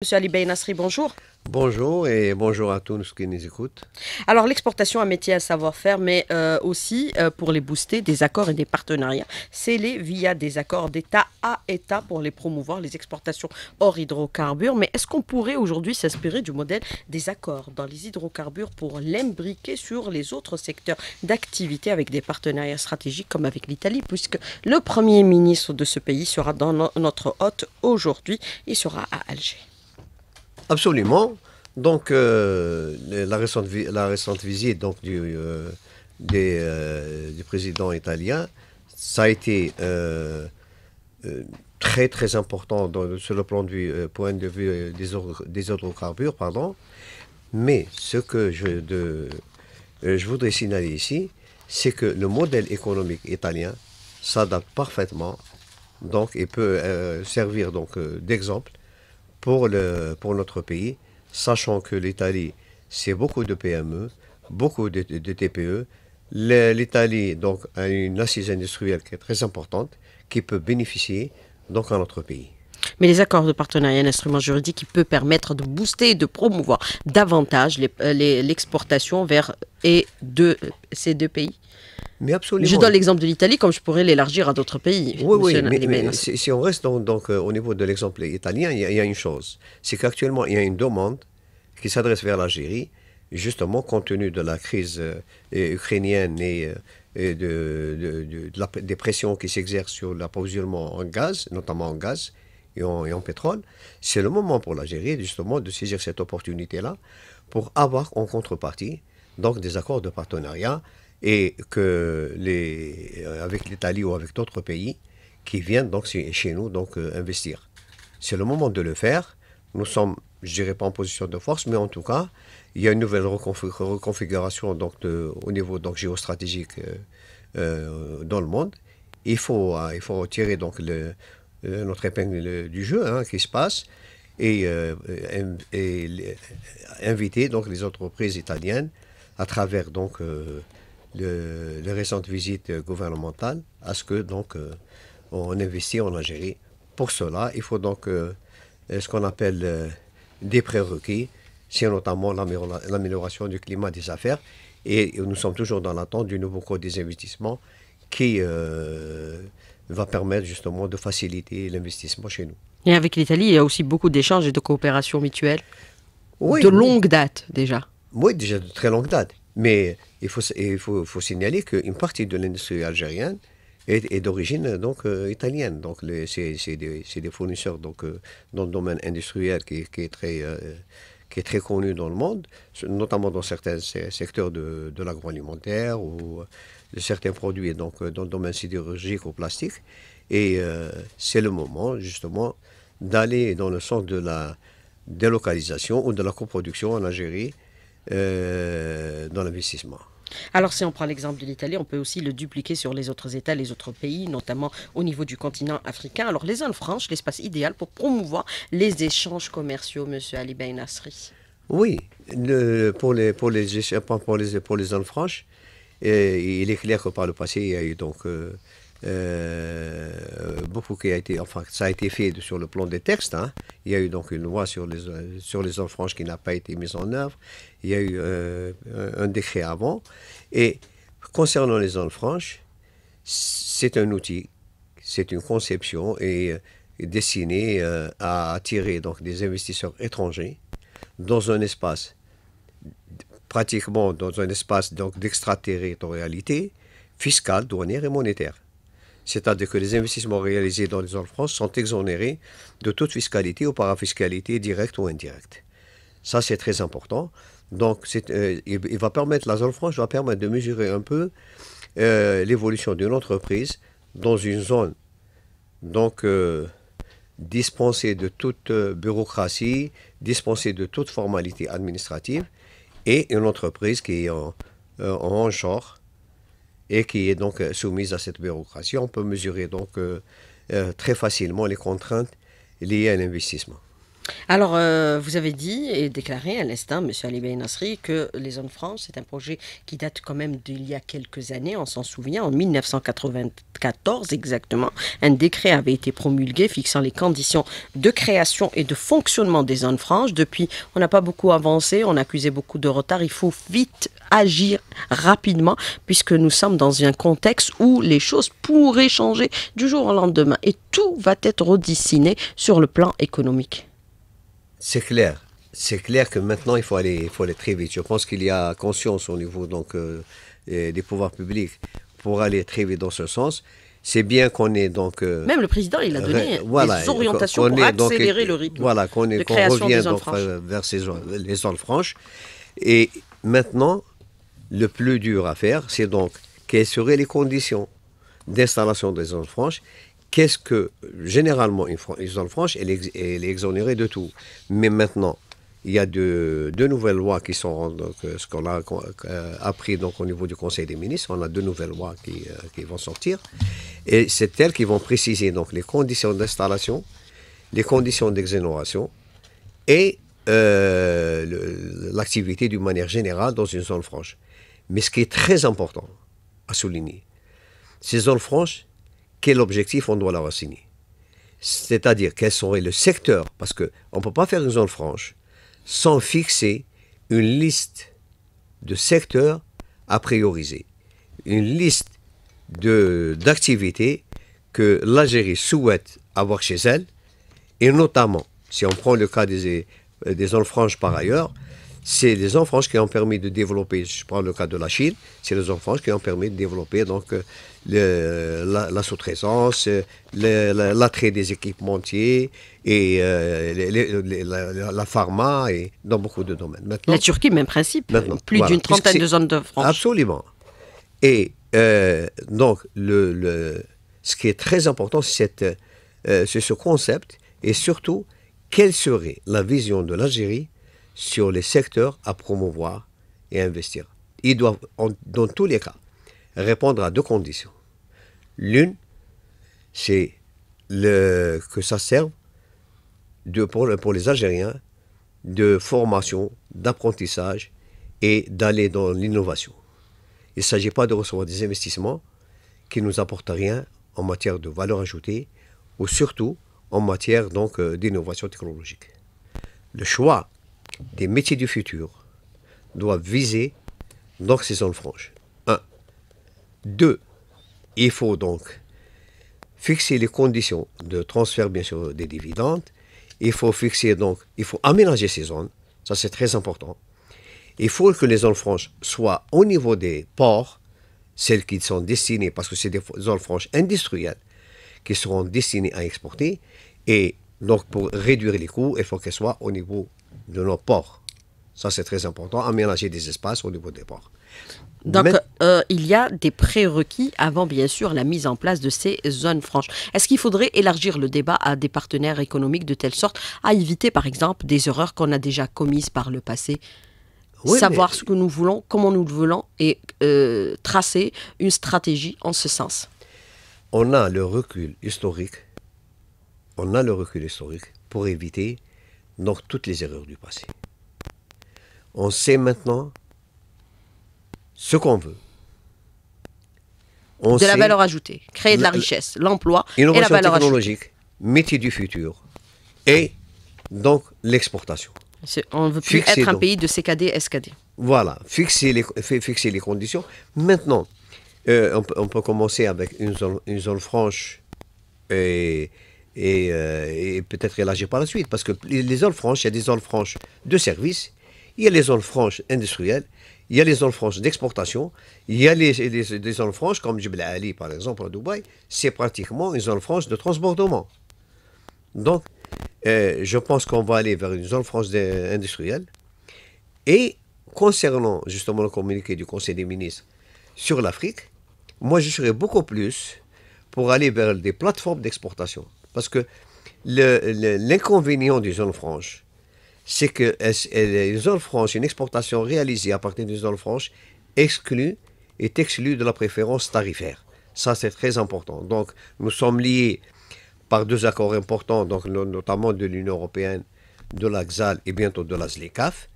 Monsieur Ali Nasri, bonjour. Bonjour et bonjour à tous ceux qui nous écoutent. Alors l'exportation à métier à savoir-faire, mais euh, aussi euh, pour les booster, des accords et des partenariats C'est les via des accords d'État à État pour les promouvoir, les exportations hors hydrocarbures. Mais est-ce qu'on pourrait aujourd'hui s'inspirer du modèle des accords dans les hydrocarbures pour l'imbriquer sur les autres secteurs d'activité avec des partenariats stratégiques comme avec l'Italie, puisque le Premier ministre de ce pays sera dans notre hôte aujourd'hui, il sera à Alger. Absolument. Donc, euh, la, récente, visite donc, du, euh, euh, du président italien, ça a été très, très important sur le plan du point de vue des, des hydrocarbures. Pardon. Mais ce que je, de, je voudrais signaler ici, c'est que le modèle économique italien s'adapte parfaitement donc, et peut servir donc d'exemple pour, le, pour notre pays, sachant que l'Italie, c'est beaucoup de PME, beaucoup de, TPE. E. L'Italie donc a une assise industrielle qui est très importante, qui peut bénéficier donc à notre pays. Mais les accords de partenariat, un instrument juridique qui peut permettre de booster et de promouvoir davantage euh, l'exportation les, vers et de ces deux pays mais Je donne l'exemple de l'Italie, comme je pourrais l'élargir à d'autres pays. Oui, oui, mais, si, on reste donc, euh, au niveau de l'exemple italien, il y, a une chose, c'est qu'actuellement, il y a une demande qui s'adresse vers l'Algérie, justement compte tenu de la crise euh, ukrainienne et, euh, de, la, des pressions qui s'exercent sur l'approvisionnement en gaz, notamment en gaz et et en pétrole, c'est le moment pour l'Algérie, justement, de saisir cette opportunité-là pour avoir en contrepartie donc des accords de partenariat et que les, euh, avec l'Italie ou avec d'autres pays qui viennent donc chez nous donc euh, investir. C'est le moment de le faire. Nous sommes, je dirais pas en position de force, mais en tout cas, il y a une nouvelle reconfiguration donc au niveau donc géostratégique euh, dans le monde. Il faut il faut tirer donc le, notre épingle du jeu hein, qui se passe et, et inviter donc les entreprises italiennes à travers donc les récentes visites gouvernementales à ce que donc euh, on investit en Algérie. Pour cela, il faut donc euh, euh, ce qu'on appelle des prérequis, c'est notamment l'amélioration du climat des affaires. Et nous sommes toujours dans l'attente du nouveau code des investissements qui va permettre justement de faciliter l'investissement chez nous. Et avec l'Italie, il y a aussi beaucoup d'échanges et de coopération mutuelle. de longue date déjà. Oui, déjà de très longue date. Mais il faut, il faut, signaler qu'une partie de l'industrie algérienne est, d'origine donc euh, italienne. Donc c'est des, des, fournisseurs donc, euh, dans le domaine industriel qui, est très euh, qui est très connu dans le monde, notamment dans certains secteurs de, de l'agroalimentaire ou de certains produits donc, dans le domaine sidérurgique ou plastique. Et c'est le moment justement d'aller dans le sens de la délocalisation ou de la coproduction en Algérie euh, dans l'investissement. Alors si on prend l'exemple de l'Italie, on peut aussi le dupliquer sur les autres États, les autres pays, notamment au niveau du continent africain. Alors les zones franches, l'espace idéal pour promouvoir les échanges commerciaux, Monsieur Ali Ben Nasri. Oui, pour, les, pour, les, pour, les, pour les zones franches, et il est clair que par le passé, il y a eu donc euh, euh, beaucoup qui a été, enfin, ça a été fait sur le plan des textes. Hein. Il y a eu donc une loi sur les, sur les zones franches qui n'a pas été mise en œuvre il y a eu euh, un décret avant. Et concernant les zones franches, c'est un outil, c'est une conception et, euh, destinée euh, à attirer donc, des investisseurs étrangers dans un espace, pratiquement dans un espace d'extraterritorialité fiscale, douanière et monétaire. C'est-à-dire que les investissements réalisés dans les zones franches sont exonérés de toute fiscalité ou parafiscalité directe ou indirecte. Ça, c'est très important. Donc, euh, il, va permettre, la zone franche va permettre de mesurer un peu euh, l'évolution d'une entreprise dans une zone. Donc, euh, dispensée de toute bureaucratie, dispensée de toute formalité administrative, et une entreprise qui est en, en genre et qui est donc soumise à cette bureaucratie. On peut mesurer donc très facilement les contraintes liées à l'investissement. Alors, euh, vous avez dit et déclaré à l'instant, M. Ali Nasri, que Les Zones France, c'est un projet qui date quand même d'il y a quelques années, on s'en souvient, en 1994 exactement, un décret avait été promulgué fixant les conditions de création et de fonctionnement des zones franches. Depuis, on n'a pas beaucoup avancé, on accusait beaucoup de retard. Il faut vite agir rapidement puisque nous sommes dans un contexte où les choses pourraient changer du jour au lendemain et tout va être redessiné sur le plan économique. C'est clair. C'est clair que maintenant, il faut aller, il faut aller très vite. Je pense qu'il y a conscience au niveau donc, euh, des pouvoirs publics pour aller très vite dans ce sens. C'est bien qu'on ait donc... Euh, Même le président, il a donné des orientations pour accélérer le rythme voilà, qu'on de vers les zones franches. Et maintenant, le plus dur à faire, c'est donc quelles seraient les conditions d'installation des zones franches qu'est-ce que, généralement, une, zone franche, elle, elle, est exonérée de tout. Mais maintenant, il y a deux nouvelles lois qui sont, donc, euh, ce qu'on a euh, appris donc, au niveau du Conseil des ministres, on a deux nouvelles lois euh, qui, vont sortir. Et c'est elles qui vont préciser donc, les conditions d'installation, les conditions d'exonération et l'activité d'une manière générale dans une zone franche. Mais ce qui est très important à souligner, ces zones franches, quel objectif on doit leur assigner. C'est-à-dire quel serait le secteur, parce qu'on ne peut pas faire une zone franche sans fixer une liste de secteurs à prioriser, une liste d'activités que l'Algérie souhaite avoir chez elle, et notamment, si on prend le cas des, des zones franches par ailleurs, c'est les enfants qui ont permis de développer, je prends le cas de la Chine, c'est les enfants qui ont permis de développer donc, euh, la, sous-traitance, euh, l'attrait des équipementiers et euh, la, pharma et dans beaucoup de domaines. la Turquie, même principe, plus d'une trentaine de zones de France. Absolument. Et donc, le, ce qui est très important, c'est ce concept et surtout, quelle serait la vision de l'Algérie sur les secteurs à promouvoir et investir. Ils doivent, dans tous les cas, répondre à deux conditions. L'une, c'est le, que ça serve de, pour, les Algériens de formation, d'apprentissage et d'aller dans l'innovation. Il ne s'agit pas de recevoir des investissements qui ne nous apportent rien en matière de valeur ajoutée ou surtout en matière donc euh, d'innovation technologique. Le choix des métiers du futur doivent viser ces zones franches. 1. 2. Il faut donc fixer les conditions de transfert, bien sûr, des dividendes. Il faut fixer donc, il faut aménager ces zones. Ça, c'est très important. Il faut que les zones franches soient au niveau des ports, celles qui sont destinées, parce que c'est des zones franches industrielles, qui seront destinées à exporter. Et donc, pour réduire les coûts, il faut qu'elles soient au niveau de nos ports. Ça, c'est très important, aménager des espaces au niveau des ports. Donc, euh, il y a des prérequis avant, bien sûr, la mise en place de ces zones franches. Est-ce qu'il faudrait élargir le débat à des partenaires économiques de telle sorte à éviter, par exemple, des erreurs qu'on a déjà commises par le passé savoir ce que nous voulons, comment nous le voulons et euh, tracer une stratégie en ce sens. On a le recul historique, on a le recul historique pour éviter donc toutes les erreurs du passé. On sait maintenant ce qu'on veut. On de la valeur ajoutée, créer de la, richesse, l'emploi et la valeur technologique, métier du futur et donc l'exportation. On ne veut plus être un pays de CKD, SKD. Voilà, fixer les, les conditions. Maintenant, euh, on, peut commencer avec une zone, une zone franche et euh, et, peut-être élargir par la suite. Parce que les zones franches, il y a des zones franches de service, il y a les zones franches industrielles, il y a les zones franches d'exportation, il y a les, zones franches comme Jebel Ali par exemple à Dubaï, c'est pratiquement une zone franche de transbordement. Donc, euh, je pense qu'on va aller vers une zone franche industrielle. Et concernant justement le communiqué du Conseil des ministres sur l'Afrique, moi je serais beaucoup plus pour aller vers des plateformes d'exportation. Parce que l'inconvénient des zones franches, c'est que les zones une exportation réalisée à partir des zones franches, exclue, est exclue de la préférence tarifaire. Ça, c'est très important. Donc, nous sommes liés par deux accords importants, donc, notamment de l'Union européenne, de l'AXAL et bientôt de la ZLECAF,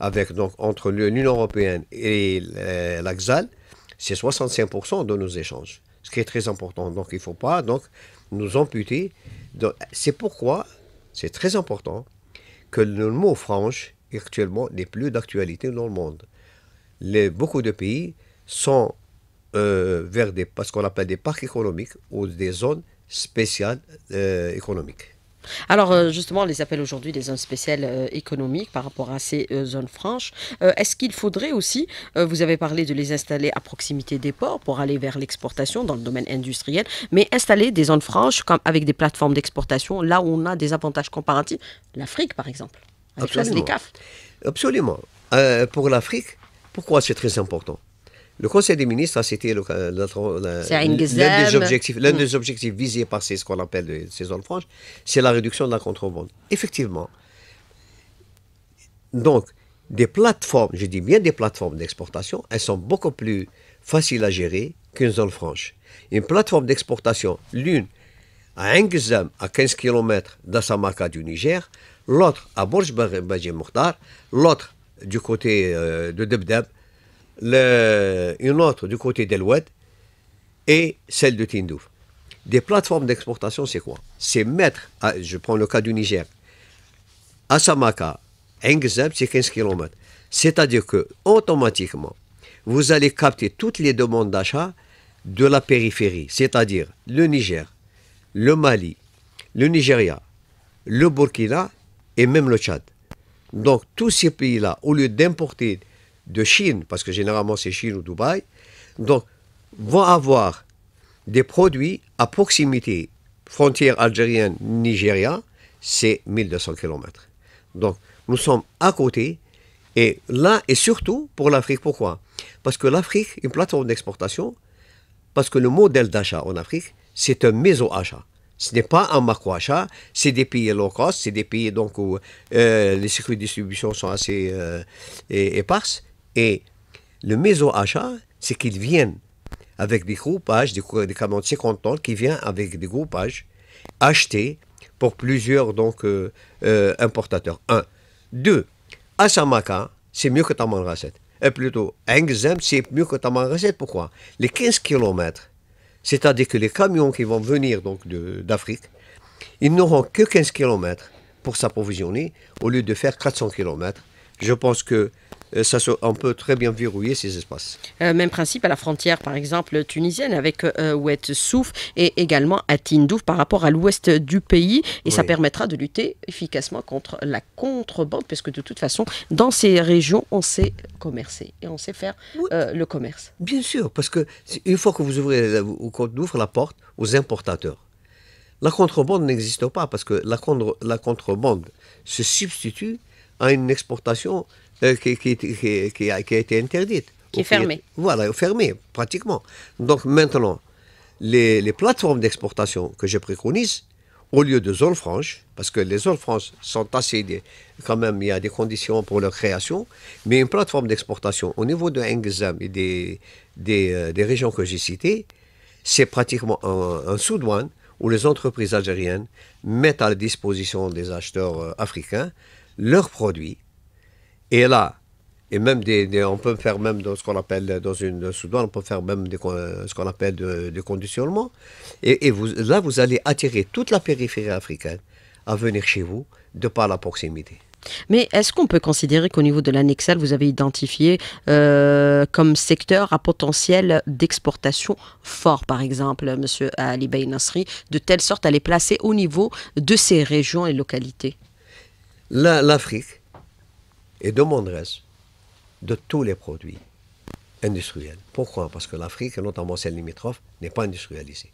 avec, donc, entre l'Union européenne et euh, l'AXAL, c'est 65% de nos échanges ce qui est très important. Donc il ne faut pas donc, nous amputer. C'est pourquoi c'est très important que le mot franche, actuellement, n'est plus d'actualité dans le monde. beaucoup de pays sont euh, vers des, ce qu'on appelle des parcs économiques ou des zones spéciales euh, économiques. Alors euh, justement, on les appelle aujourd'hui des zones spéciales euh, économiques par rapport à ces euh, zones franches. Est-ce qu'il faudrait aussi, vous avez parlé de les installer à proximité des ports pour aller vers l'exportation dans le domaine industriel, mais installer des zones franches comme avec des plateformes d'exportation là où on a des avantages comparatifs, l'Afrique par exemple, avec Absolument. Absolument. pour l'Afrique, pourquoi c'est très important le Conseil des ministres a cité euh, euh, l'un des mm. objectifs, visés par ces, ce qu'on appelle ces zones franches, c'est la réduction de la contrebande. Effectivement. Donc, des plateformes, je dis bien des plateformes d'exportation, elles sont beaucoup plus faciles à gérer qu'une zone franche. Une plateforme d'exportation, l'une à Engizem, à 15 km d'Assamaka du Niger, l'autre à Borj l'autre du côté euh, de Debdeb, le, une autre du côté d'Eloued et celle de Tindouf. Des plateformes d'exportation, c'est quoi C'est mettre, ah, je prends le cas du Niger, à Samaka, c'est 15 km. C'est-à-dire que automatiquement, vous allez capter toutes les demandes d'achat de la périphérie, c'est-à-dire le Niger, le Mali, le Nigeria, le Burkina et même le Tchad. Donc tous ces pays-là, au lieu d'importer de Chine, parce que généralement c'est Chine ou Dubaï, donc vont avoir des produits à proximité, frontière algérienne-Nigéria, c'est 1200 km. Donc nous sommes à côté, et là, et surtout pour l'Afrique, pourquoi Parce que l'Afrique, une plateforme d'exportation, parce que le modèle d'achat en Afrique, c'est un méso-achat. Ce n'est pas un macro-achat, c'est des pays low cost, c'est des pays donc où euh, les circuits de distribution sont assez euh, éparses. Et le maison achat, c'est qu'ils viennent avec des groupages, des, camions de 50 tonnes qui viennent avec des groupages achetés pour plusieurs donc, euh, euh, importateurs. Un. Deux, à c'est mieux que Taman Rasset. Et plutôt, Engzem, c'est mieux que Taman Pourquoi Les 15 km, c'est-à-dire que les camions qui vont venir donc d'Afrique, ils n'auront que 15 km pour s'approvisionner au lieu de faire 400 km je pense que euh, ça, on peut très bien verrouiller ces espaces. Euh, même principe à la frontière, par exemple, tunisienne, avec euh, euh Ouet Souf et également à Tindouf par rapport à l'ouest du pays. Et ça permettra de lutter efficacement contre la contrebande, parce que de toute façon, dans ces régions, on sait commercer et on sait faire le commerce. Bien sûr, parce que une fois que vous ouvrez, qu'on la porte aux importateurs, la contrebande n'existe pas, parce que la, contre, la contrebande se substitue une exportation euh, qui, a, été interdite. Qui est fermée. Voilà, fermée, pratiquement. Donc maintenant, les, plateformes d'exportation que je préconise, au lieu de zones franches, parce que les zones franches sont assez, quand même, il y a des conditions pour leur création, mais une plateforme d'exportation au niveau de Engzam et des, euh, des, régions que j'ai citées, c'est pratiquement un, sous-douane où les entreprises algériennes mettent à la disposition des acheteurs euh, africains leurs produits. Et là, et même des, on peut faire même dans ce qu'on appelle dans une Soudan, on peut faire même ce qu'on appelle de, de conditionnement. Et, et, vous, là, vous allez attirer toute la périphérie africaine à venir chez vous de par la proximité. Mais est-ce qu'on peut considérer qu'au niveau de l'annexal, vous avez identifié euh, comme secteur à potentiel d'exportation fort, par exemple, M. Ali Bey Nasri, de telle sorte à les placer au niveau de ces régions et localités l'Afrique est demanderesse de tous les produits industriels. Pourquoi Parce que l'Afrique, notamment celle limitrophe, n'est pas industrialisée.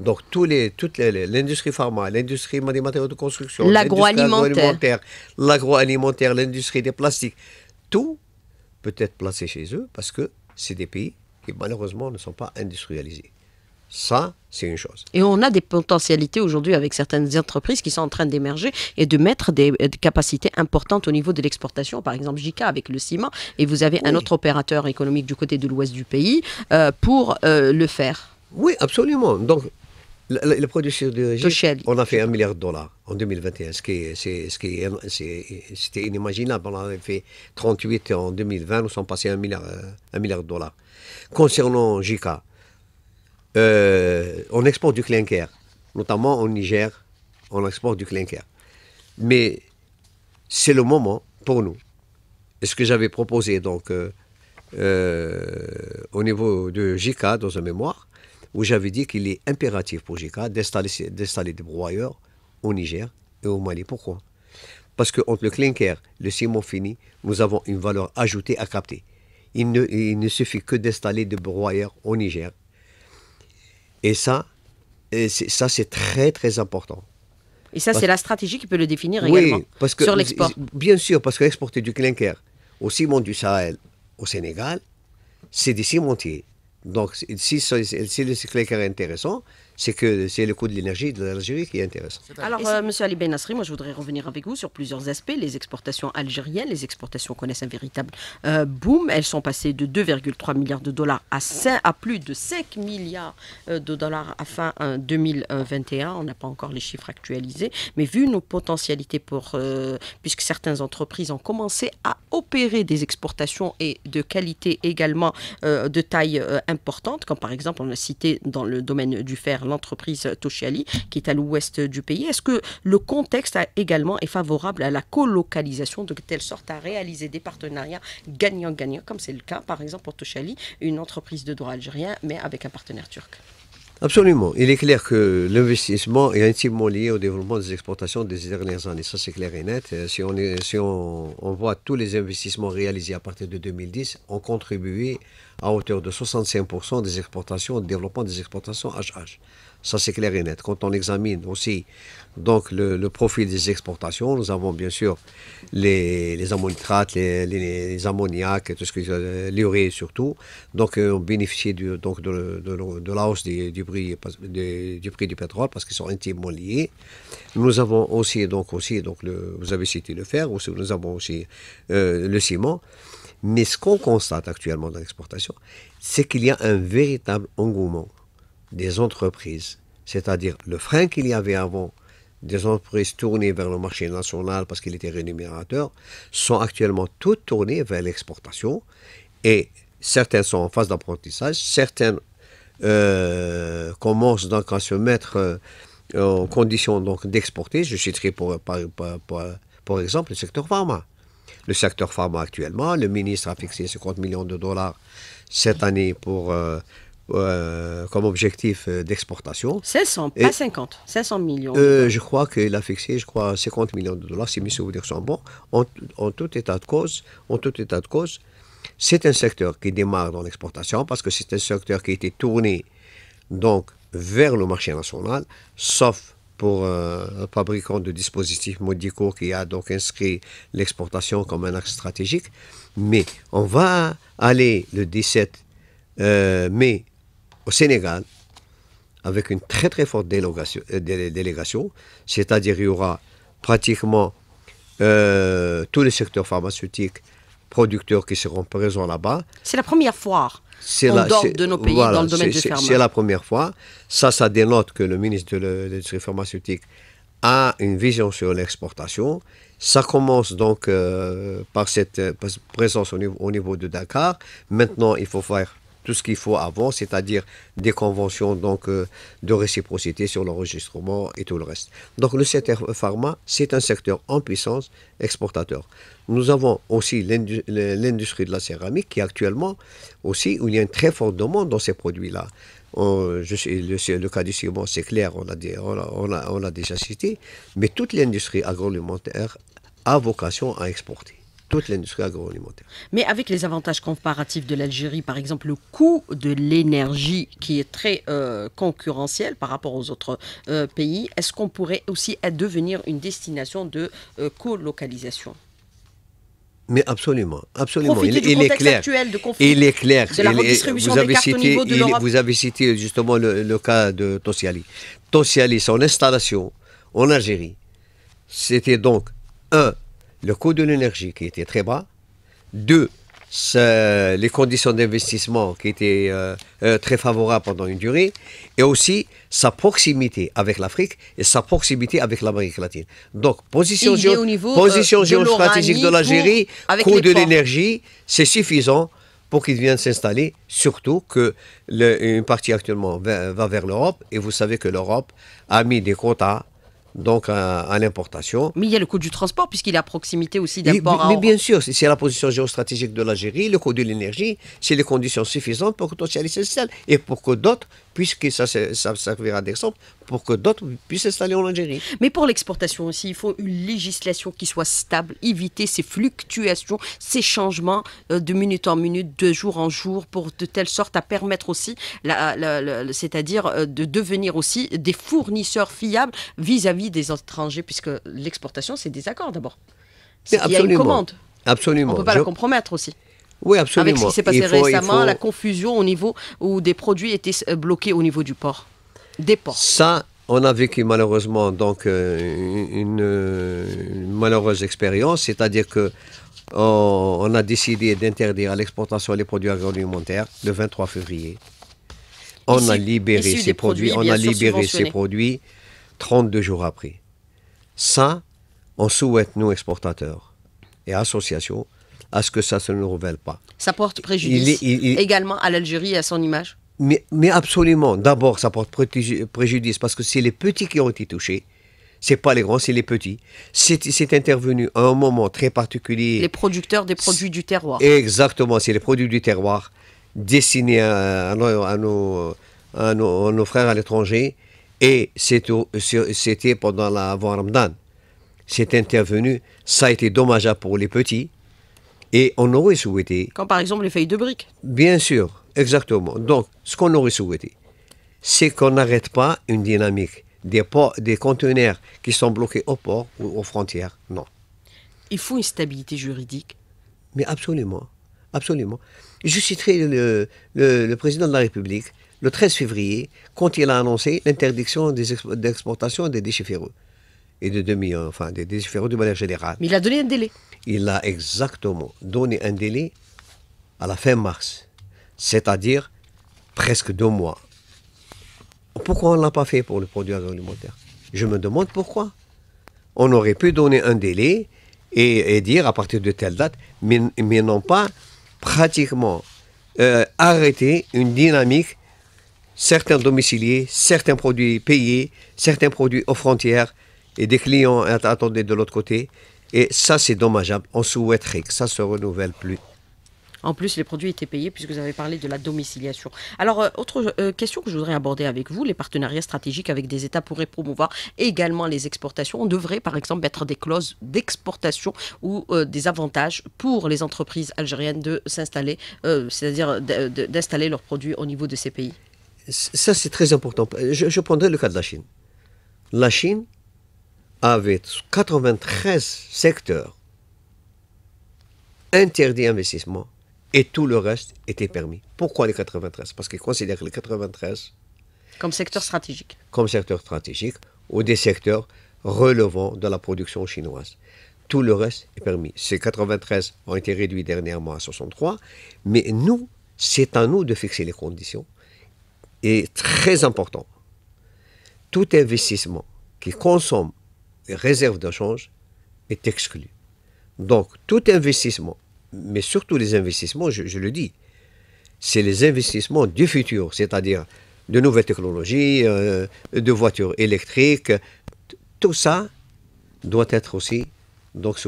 Donc tous les, toute l'industrie pharma, l'industrie des matériaux de construction, l'agroalimentaire, l'agroalimentaire, l'industrie des plastiques, tout peut être placé chez eux parce que c'est des pays qui malheureusement ne sont pas industrialisés. Ça, c'est une chose. Et on a des potentialités aujourd'hui avec certaines entreprises qui sont en train d'émerger et de mettre des, euh, capacités importantes au niveau de l'exportation. Par exemple, JICA avec le ciment, et vous avez un autre opérateur économique du côté de l'ouest du pays euh, pour euh, le faire. Oui, absolument. Donc, le produit de, de on a fait un milliard de dollars en 2021, ce qui, c'est, c'était inimaginable. On avait fait 38 en 2020, nous sommes passés à un milliard, un milliard de dollars. Concernant JICA, euh, on exporte du clinker, notamment au Niger, on exporte du clinker. Mais c'est le moment pour nous. ce que j'avais proposé donc euh, euh, au niveau de JK dans un mémoire, où j'avais dit qu'il est impératif pour JK d'installer des broyeurs au Niger et au Mali. Pourquoi Parce que entre le clinker, le ciment fini, nous avons une valeur ajoutée à capter. ne, il ne suffit que d'installer des broyeurs au Niger et ça, ça c'est très très important. Et ça, c'est la stratégie qui peut le définir également parce que, sur l'export. Bien sûr, parce que exporter du clinker au ciment du Sahel au Sénégal, c'est des cimentiers. Donc, si le clinker est intéressant, c'est que c'est le coût de l'énergie de l'Algérie qui est intéressant. Alors, euh, Monsieur Ali Ben Nasri, moi je voudrais revenir avec vous sur plusieurs aspects. Les exportations algériennes, les exportations connaissent un véritable euh, boom. Elles sont passées de 2,3 milliards de dollars à, plus de 5 milliards euh, de dollars à fin 2021. On n'a pas encore les chiffres actualisés, mais vu nos potentialités pour, puisque certaines entreprises ont commencé à opérer des exportations et de qualité également de taille importante, comme par exemple on a cité dans le domaine du fer l'entreprise Toshali qui est à l'ouest du pays. Est-ce que le contexte également est favorable à la colocalisation de telle sorte à réaliser des partenariats gagnant-gagnant, comme c'est le cas par exemple pour Toshali, une entreprise de droit algérien, mais avec un partenaire turc Absolument. Il est clair que l'investissement est intimement lié au développement des exportations des dernières années. Ça, c'est clair et net. Euh, si, on, on voit tous les investissements réalisés à partir de 2010, ont contribué à hauteur de 65% des exportations, le développement des exportations HH. Ça, c'est clair et net. Quand on examine aussi donc, le, profil des exportations, nous avons bien sûr les, ammonitrates, les, les, les tout ce euh, l'urée surtout. Donc, euh, on bénéficie donc de, la hausse du, prix, du, prix du pétrole parce qu'ils sont intimement liés. Nous avons aussi, donc, aussi donc, vous avez cité le fer, aussi, nous avons aussi euh, le ciment. Mais ce qu'on constate actuellement dans l'exportation, c'est qu'il y a un véritable engouement des entreprises, c'est-à-dire le frein qu'il y avait avant des entreprises tournées vers le marché national parce qu'il était rémunérateur, sont actuellement toutes tournées vers l'exportation et certaines sont en phase d'apprentissage, certaines euh, commencent donc à se mettre euh, en condition d'exporter. Je citerai pour, par, par exemple le secteur pharma le secteur pharma actuellement. Le ministre a fixé 50 millions de dollars cette année pour, euh, euh, comme objectif euh, d'exportation. 500, pas 50, 500 millions. je crois qu'il a fixé, je crois, 50 millions de dollars, si mes souvenirs sont bons. En, en, tout état de cause, en tout état de cause, c'est un secteur qui démarre dans l'exportation parce que c'est un secteur qui a été tourné donc vers le marché national, sauf pour euh, un, fabricant de dispositifs médicaux qui a donc inscrit l'exportation comme un axe stratégique. Mais on va aller le 17 euh, mai au Sénégal avec une très très forte euh, délégation, c'est-à-dire il y aura pratiquement tous les secteurs pharmaceutiques producteurs qui seront présents là-bas. C'est la première fois c'est la, C'est la première fois. Ça, ça dénote que le ministre de l'industrie pharmaceutique a une vision sur l'exportation. Ça commence donc euh, euh, par cette présence au niveau de Dakar. Maintenant, il faut faire tout ce qu'il faut avant, c'est-à-dire des conventions donc, euh, de réciprocité sur l'enregistrement et tout le reste. Donc le secteur pharma, c'est un secteur en puissance exportateur. Nous avons aussi l'industrie de la céramique qui actuellement aussi, où il y a une très forte demande dans ces produits-là. Le, cas du ciment, c'est clair, on l'a on déjà cité, mais toute l'industrie agroalimentaire a vocation à exporter toute l'industrie agroalimentaire. Mais avec les avantages comparatifs de l'Algérie, par exemple le coût de l'énergie qui est très euh, concurrentiel par rapport aux autres euh, pays, est-ce qu'on pourrait aussi devenir une destination de euh, colocalisation mais absolument, absolument. il, est clair. de il est clair. la vous avez cité, Vous avez cité justement le, cas de Tosiali. Tosiali, son installation en Algérie, c'était donc un le coût de l'énergie qui était très bas. Deux, les conditions d'investissement qui étaient euh, euh, très favorables pendant une durée, et aussi sa proximité avec l'Afrique et sa proximité avec l'Amérique latine. Donc, position, euh, géostratégique de l'Algérie, coût de l'énergie, c'est suffisant pour qu'il vienne s'installer, surtout que une partie actuellement va vers l'Europe, et vous savez que l'Europe a mis des quotas donc à, l'importation. Mais il y a le coût du transport, puisqu'il est à proximité aussi d'un port. Mais, bien sûr, c'est la position géostratégique de l'Algérie, le coût de l'énergie, c'est les conditions suffisantes pour que essentiel et pour que d'autres puisque ça, servira d'exemple pour que d'autres puissent s'installer en Algérie. Mais pour l'exportation aussi, il faut une législation qui soit stable, éviter ces fluctuations, ces changements euh, de minute en minute, de jour en jour, pour de telle sorte à permettre aussi, c'est-à-dire euh, de devenir aussi des fournisseurs fiables vis-à-vis des étrangers, puisque l'exportation, c'est des accords d'abord. Il y a une commande. Absolument. On ne peut pas la compromettre aussi. Oui, absolument. Avec ce qui s'est passé récemment, la confusion au niveau où des produits étaient bloqués au niveau du port, des ports. Ça, on a vécu malheureusement donc euh, une, malheureuse expérience, c'est-à-dire que on, a décidé d'interdire à l'exportation des produits agroalimentaires le 23 février. On a libéré ces produits, on a libéré ces produits 32 jours après. Ça, on souhaite, nous, exportateurs et associations, à ce que ça se ne révèle pas. Ça porte préjudice également à l'Algérie et à son image mais, mais absolument. D'abord, ça porte préjudice parce que c'est les petits qui ont été touchés. C'est pas les grands, c'est les petits. C'est intervenu à un moment très particulier. Les producteurs des produits du terroir. Exactement, c'est les produits du terroir destinés à, nos, nos, frères à l'étranger. Et c'était pendant la avant Ramadan. C'est intervenu. Ça a été dommageable pour les petits. Et on aurait souhaité. Comme par exemple les feuilles de briques. Bien sûr, exactement. Donc, ce qu'on aurait souhaité, c'est qu'on n'arrête pas une dynamique des, ports, des conteneurs qui sont bloqués au port ou aux frontières. Non. Il faut une stabilité juridique. Mais absolument. Absolument. Je citerai le, président de la République le 13 février, quand il a annoncé l'interdiction d'exportation des, déchets ferreux et de demi, enfin des déchets ferreux de manière générale. Mais il a donné un délai il a exactement donné un délai à la fin mars, c'est-à-dire presque deux mois. Pourquoi on ne l'a pas fait pour le produit agroalimentaire Je me demande pourquoi. On aurait pu donner un délai et, dire à partir de telle date, mais, mais non pas pratiquement euh, arrêter une dynamique, certains domiciliers, certains produits payés, certains produits aux frontières et des clients attendaient de l'autre côté. Et ça, c'est dommageable. On souhaiterait que ça se renouvelle plus. En plus, les produits étaient payés puisque vous avez parlé de la domiciliation. Alors, euh, autre euh, question que je voudrais aborder avec vous, les partenariats stratégiques avec des États pourraient promouvoir également les exportations. On devrait, par exemple, mettre des clauses d'exportation ou euh, des avantages pour les entreprises algériennes de s'installer, c'est-à-dire d'installer leurs produits au niveau de ces pays. Ça, c'est très important. Je, je prendrai le cas de la Chine. La Chine, avec 93 secteurs interdits d'investissement et tout le reste était permis. Pourquoi les 93 Parce qu'ils considèrent les 93 comme secteur stratégique. Comme secteur stratégique ou des secteurs relevant de la production chinoise. Tout le reste est permis. Ces 93 ont été réduits dernièrement à 63, mais nous, c'est à nous de fixer les conditions. Et très important, tout investissement qui consomme réserve de change est exclue. Donc, tout investissement, mais surtout les investissements, je, le dis, c'est les investissements du futur, c'est-à-dire de nouvelles technologies, euh, de voitures électriques, tout ça doit être aussi donc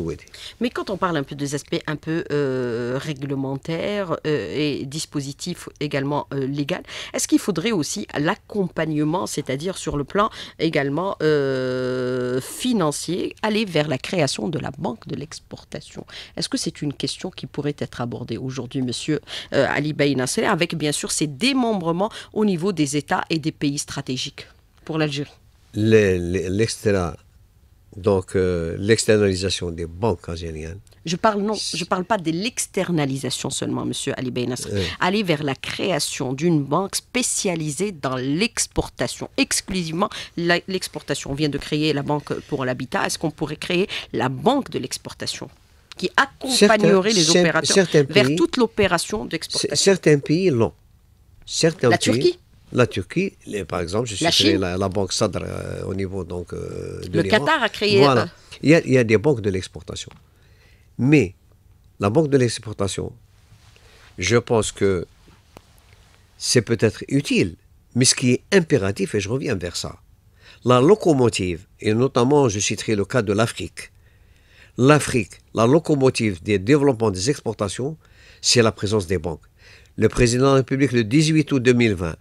Mais quand on parle un peu des aspects un peu euh, réglementaires euh, et dispositifs également euh, légaux, est-ce qu'il faudrait aussi l'accompagnement, c'est-à-dire sur le plan également financier, aller vers la création de la banque de l'exportation Est-ce que c'est une question qui pourrait être abordée aujourd'hui, Monsieur Ali Baynasser, avec bien sûr ces démembrements au niveau des États et des pays stratégiques pour l'Algérie L'extérieur. Donc, euh, l'externalisation des banques algériennes. Je parle non, je parle pas de l'externalisation seulement, Monsieur Ali Ben euh. Aller vers la création d'une banque spécialisée dans l'exportation, exclusivement l'exportation. On vient de créer la banque pour l'habitat. Est-ce qu'on pourrait créer la banque de l'exportation qui accompagnerait les opérateurs vers toute l'opération d'exportation Certains pays l'ont. la Turquie la Turquie, par exemple, je suis la, la, banque Sadr euh, au niveau donc, euh, Le Qatar a créé. Voilà. Euh, il, y a, il y a des banques de l'exportation. Mais la banque de l'exportation, je pense que c'est peut-être utile, mais ce qui est impératif, et je reviens vers ça, la locomotive, et notamment je citerai le cas de l'Afrique, l'Afrique, la locomotive des développements des exportations, c'est la présence des banques. Le président de la République, le 18 août 2020,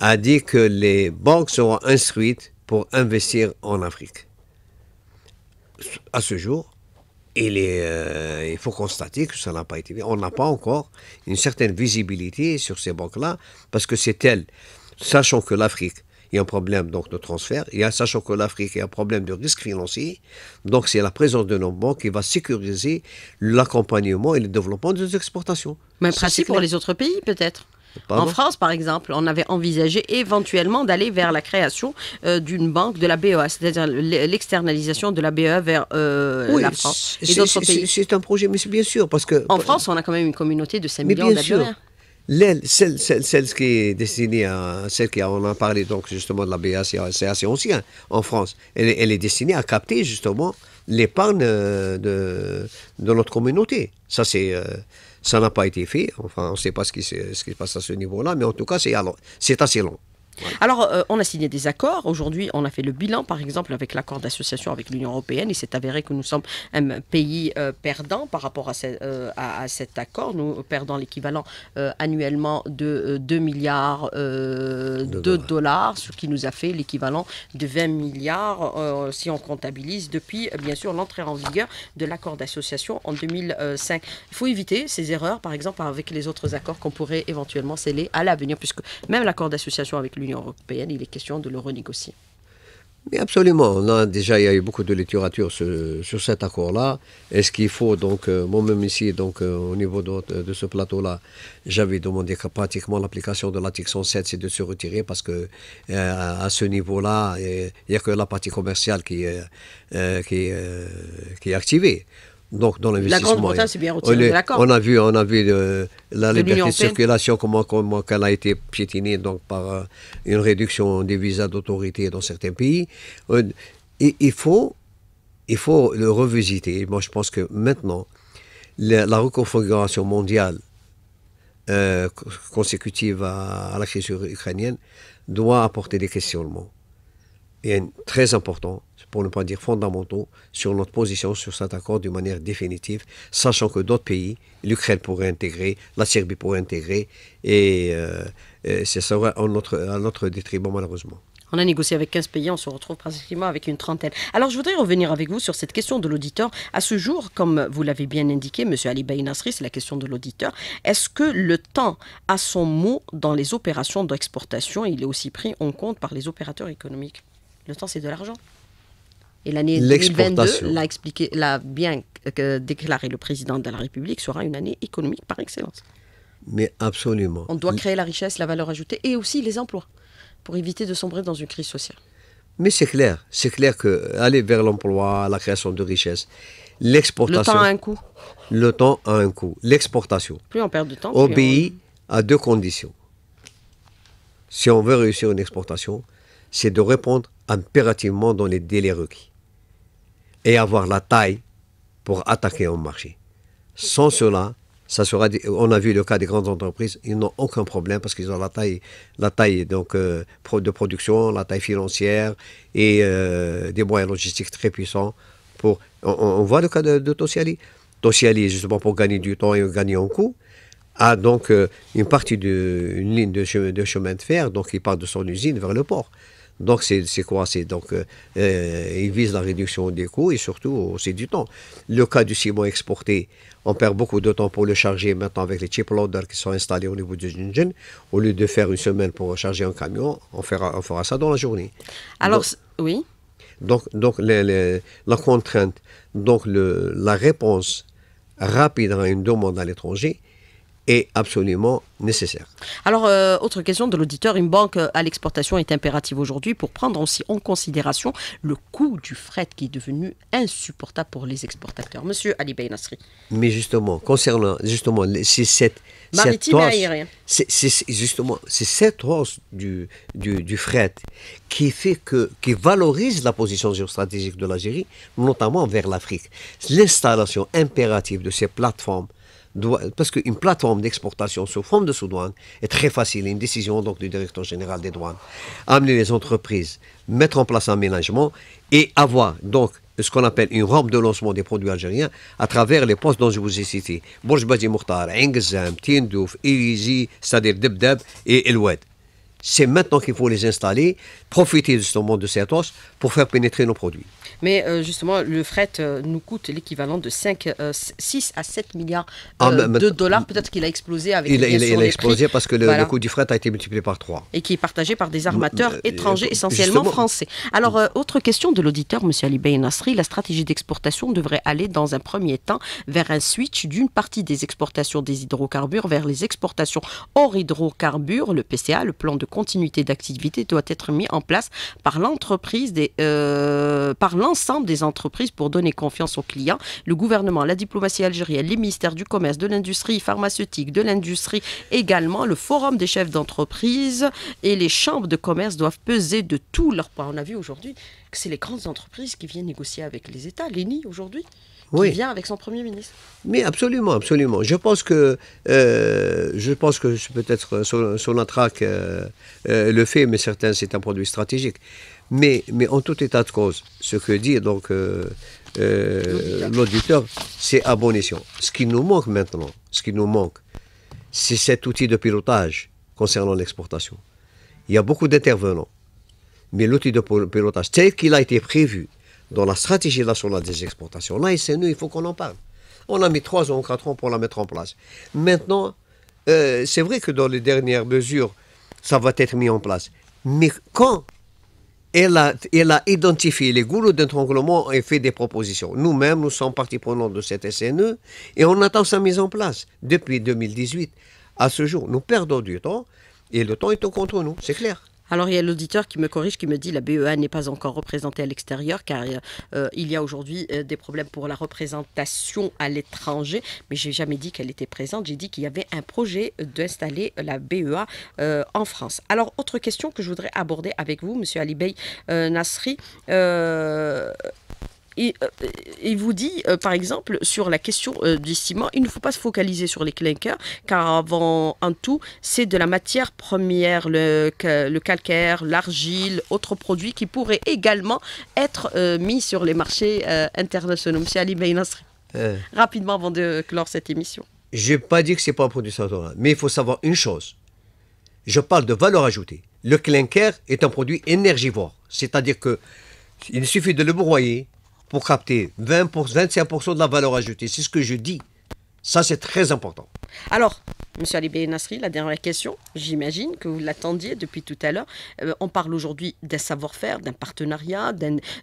a dit que les banques seront instruites pour investir en Afrique. À ce jour, euh, il, faut constater que ça n'a pas été fait. On n'a pas encore une certaine visibilité sur ces banques-là, parce que c'est elles, sachant que l'Afrique il a un problème donc de transfert, sachant que l'Afrique a un problème de risque financier, donc c'est la présence de nos banques qui va sécuriser l'accompagnement et le développement des exportations. Même principe pour les autres pays peut-être en France, par exemple, on avait envisagé éventuellement d'aller vers la création euh, d'une banque de la BEA, c'est-à-dire l'externalisation de la BEA vers euh, la France d'autres pays. C'est un projet, mais c'est bien sûr, parce que... En France, on a quand même une communauté de 5 millions d'habitants. celle, celle, qui est destinée à. Celle qui, on a parlé donc justement de la BEA, c'est assez ancien en France. Elle, est destinée à capter justement l'épargne euh, de, de notre communauté. Ça, c'est. Ça n'a pas été fait. Enfin, on ne sait pas ce qui, ce qui se passe à ce niveau-là, mais en tout cas, c'est assez long. Alors, euh, on a signé des accords. Aujourd'hui, on a fait le bilan, par exemple, avec l'accord d'association avec l'Union européenne. Il s'est avéré que nous sommes un pays euh, perdant par rapport euh, à, à, cet accord. Nous perdons l'équivalent annuellement de 2 milliards de, dollars, ce qui nous a fait l'équivalent de 20 milliards, si on comptabilise, depuis, bien sûr, l'entrée en vigueur de l'accord d'association en 2005. Il faut éviter ces erreurs, par exemple, avec les autres accords qu'on pourrait éventuellement sceller à l'avenir, puisque même l'accord d'association avec l'Union européenne, il est question de le renégocier. Mais absolument. déjà il y a eu beaucoup de littérature sur, cet accord-là. Est-ce qu'il faut donc euh, moi-même ici donc euh, au niveau de, ce plateau-là, j'avais demandé que pratiquement l'application de l'article 107 c'est de se retirer parce que euh, à ce niveau-là, il n'y a que la partie commerciale qui qui est activée donc dans l'investissement. La Grande-Bretagne c'est bien retirée de On a vu, on a vu euh, la liberté de circulation, comment, comment elle a été piétinée donc, par euh, une réduction des visas d'autorité dans certains pays. Euh, et, il, faut, il faut le revisiter. Moi, je pense que maintenant, la, reconfiguration mondiale consécutive à, la crise ukrainienne doit apporter des questionnements. Et très important pour ne pas dire fondamentaux, sur notre position sur cet accord de manière définitive, sachant que d'autres pays, l'Ukraine pourrait intégrer, la Serbie pourrait intégrer, et, euh, ça ce à notre, détriment malheureusement. On a négocié avec 15 pays, on se retrouve pratiquement avec une trentaine. Alors je voudrais revenir avec vous sur cette question de l'auditeur. À ce jour, comme vous l'avez bien indiqué, M. Ali Nasri, c'est la question de l'auditeur. Est-ce que le temps a son mot dans les opérations d'exportation Il est aussi pris en compte par les opérateurs économiques. Le temps, c'est de l'argent. Et l'année 2022 l'a l'a bien euh, déclaré le président de la République sera une année économique par excellence. Mais absolument. On doit créer la richesse, la valeur ajoutée et aussi les emplois pour éviter de sombrer dans une crise sociale. Mais c'est clair, c'est clair que aller vers l'emploi, la création de richesses, l'exportation. Le temps a un coût. Le temps a un coût. L'exportation. Plus on perd de temps. Obéit à deux conditions. Si on veut réussir une exportation, c'est de répondre impérativement dans les délais requis et avoir la taille pour attaquer un marché. Sans cela, ça sera, on a vu le cas des grandes entreprises, ils n'ont aucun problème parce qu'ils ont la taille, la taille donc, euh, de production, la taille financière et euh, des moyens logistiques très puissants. Pour, on, voit le cas de, de Tosiali. justement, pour gagner du temps et gagner en coût, a donc euh, une partie d'une ligne de chemin, de chemin de fer, donc il part de son usine vers le port. Donc, c'est quoi C'est donc, euh, euh, ils visent la réduction des coûts et surtout, aussi oh, du temps. Le cas du ciment exporté, on perd beaucoup de temps pour le charger maintenant avec les chip loaders qui sont installés au niveau du engine. Au lieu de faire une semaine pour charger un camion, on fera, fera ça dans la journée. Alors, oui. Donc, donc la contrainte, donc la réponse rapide à une demande à l'étranger, est absolument nécessaire. Alors, euh, autre question de l'auditeur, une banque à l'exportation est impérative aujourd'hui pour prendre aussi en considération le coût du fret qui est devenu insupportable pour les exportateurs. Monsieur Ali Nasri. Mais justement, concernant justement c'est cette maritime et aérien. C'est justement c'est cette hausse du, du, du, fret qui fait que qui valorise la position géostratégique de l'Algérie, notamment vers l'Afrique. L'installation impérative de ces plateformes parce qu'une plateforme d'exportation sous forme de sous-douane est très facile, une décision donc du directeur général des douanes. Amener les entreprises, mettre en place un ménagement et avoir donc ce qu'on appelle une rampe de lancement des produits algériens à travers les postes dont je vous ai cité. Bourj Tindouf, c'est-à-dire Debdeb et Eloued. C'est maintenant qu'il faut les installer, profiter justement de cet hausse pour faire pénétrer nos produits. Mais euh, justement, le fret euh, nous coûte l'équivalent de 5, 6 euh, à 7 milliards ah, de dollars. Peut-être qu'il a explosé avec Il, les il, il a explosé parce que le, coût du fret a été multiplié par 3. Et qui est partagé par des armateurs étrangers, essentiellement français. Alors, autre question de l'auditeur, M. Ali Nasri. La stratégie d'exportation devrait aller dans un premier temps vers un switch d'une partie des exportations des hydrocarbures vers les exportations hors hydrocarbures. Le PCA, le plan de continuité d'activité, doit être mis en place par l'entreprise des. par l' l'ensemble des entreprises pour donner confiance aux clients. Le gouvernement, la diplomatie algérienne, les ministères du commerce, de l'industrie pharmaceutique, de l'industrie également, le forum des chefs d'entreprise et les chambres de commerce doivent peser de tout leur poids. On a vu aujourd'hui que c'est les grandes entreprises qui viennent négocier avec les États. Léni, aujourd'hui vient avec son Premier ministre. Mais absolument, absolument. Je pense que, euh, je pense que peut-être sur euh, euh, le fait, mais certains, c'est un produit stratégique. Mais, en tout état de cause, ce que dit donc euh, euh, l'auditeur, c'est à bon escient. Ce qui nous manque maintenant, ce qui nous manque, c'est cet outil de pilotage concernant l'exportation. Il y a beaucoup d'intervenants, mais l'outil de pilotage tel qu'il a été prévu dans la stratégie nationale des exportations, là, nous, il faut qu'on en parle. On a mis trois ans, quatre ans pour la mettre en place. Maintenant, euh, c'est vrai que dans les dernières mesures, ça va être mis en place. Mais quand elle a, identifié les goulots d'étranglement et fait des propositions. Nous-mêmes, nous sommes partie prenante de cette SNE et on attend sa mise en place depuis 2018. À ce jour, nous perdons du temps et le temps est au contre nous, c'est clair. Alors il y a l'auditeur qui me corrige, qui me dit la BEA n'est pas encore représentée à l'extérieur car euh, il y a aujourd'hui euh, des problèmes pour la représentation à l'étranger. Mais j'ai jamais dit qu'elle était présente. J'ai dit qu'il y avait un projet d'installer la BEA euh, en France. Alors autre question que je voudrais aborder avec vous, Monsieur Alibey Nasri il euh, vous dit, euh, par exemple, sur la question euh, du ciment, il ne faut pas se focaliser sur les clinkers, car avant en tout, c'est de la matière première, le, le calcaire, l'argile, autres produits qui pourraient également être mis sur les marchés internationaux. Monsieur Ali rapidement avant de clore cette émission. Je n'ai pas dit que c'est pas un produit central, mais il faut savoir une chose. Je parle de valeur ajoutée. Le clinker est un produit énergivore, c'est-à-dire que il suffit de le broyer, pour capter 20 25% de la valeur ajoutée. C'est ce que je dis. Ça, c'est très important. Alors, Monsieur Ali Nasri, la dernière question, j'imagine que vous l'attendiez depuis tout à l'heure. Euh, on parle aujourd'hui d'un savoir-faire, d'un partenariat,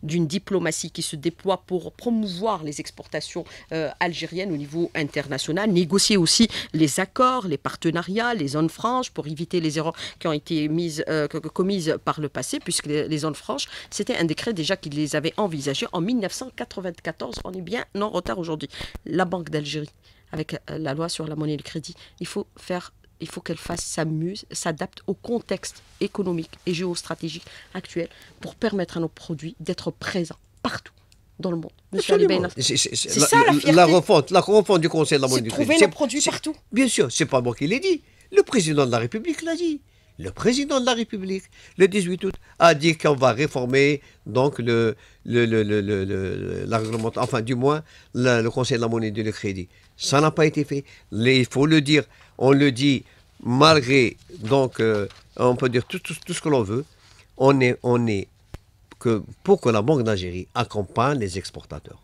d'une diplomatie qui se déploie pour promouvoir les exportations euh, algériennes au niveau international, négocier aussi les accords, les partenariats, les zones franches pour éviter les erreurs qui ont été euh, commises par le passé, puisque les, zones franches, c'était un décret déjà qui les avait envisagées en 1994. On est bien en retard aujourd'hui. La Banque d'Algérie avec euh, la loi sur la monnaie et le crédit. Il faut faire il faut qu'elle fasse s'amuse, s'adapte au contexte économique et géostratégique actuel pour permettre à nos produits d'être présents partout dans le monde. c'est, la, ça la La refonte, du Conseil de la monnaie du Crédit. trouver nos produits partout. Bien sûr, c'est pas moi qui l'ai dit. Le président de la République l'a dit. Le président de la République, le 18 août, a dit qu'on va réformer donc le, le, la réglementation, enfin du moins le, Conseil de la monnaie et du crédit. Ça n'a pas été fait. Il faut le dire. On le dit malgré, donc, euh, on peut dire tout, ce que l'on veut. On est, on est que pour que la Banque d'Algérie accompagne les exportateurs.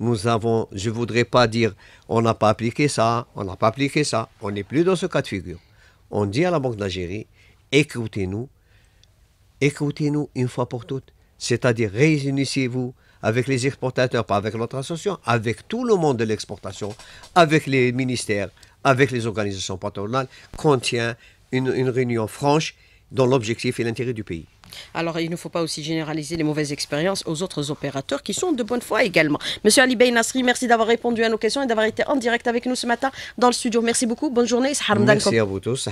Nous avons, je ne voudrais pas dire, on n'a pas appliqué ça, on n'a pas appliqué ça. On n'est plus dans ce cas de figure. On dit à la Banque d'Algérie, écoutez-nous, écoutez-nous une fois pour toutes. C'est-à-dire, réunissez-vous, avec les exportateurs, pas avec notre association, avec tout le monde de l'exportation, avec les ministères, avec les organisations patronales, contient une, une réunion franche dans l'objectif et l'intérêt du pays. Alors, il ne faut pas aussi généraliser les mauvaises expériences aux autres opérateurs qui sont de bonne foi également. Monsieur Ali Bey Nasri, merci d'avoir répondu à nos questions et d'avoir été en direct avec nous ce matin dans le studio. Merci beaucoup. Bonne journée. Merci à vous tous.